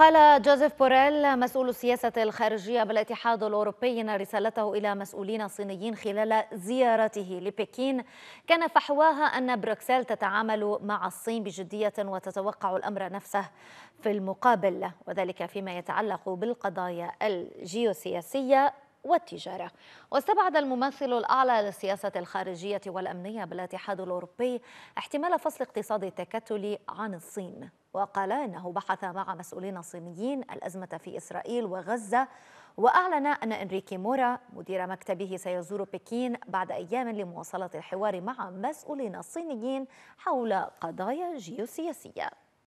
قال جوزيف بوريل مسؤول السياسة الخارجية بالاتحاد الأوروبي إن رسالته إلى مسؤولين صينيين خلال زيارته لبكين كان فحواها أن بروكسل تتعامل مع الصين بجدية وتتوقع الأمر نفسه في المقابل وذلك فيما يتعلق بالقضايا الجيوسياسية والتجارة واستبعد الممثل الأعلى للسياسة الخارجية والأمنية بالاتحاد الأوروبي احتمال فصل اقتصاد التكتل عن الصين وقال إنه بحث مع مسؤولين صينيين الأزمة في إسرائيل وغزة وأعلن أن إنريكي مورا مدير مكتبه سيزور بكين بعد أيام لمواصلة الحوار مع مسؤولين صينيين حول قضايا جيوسياسية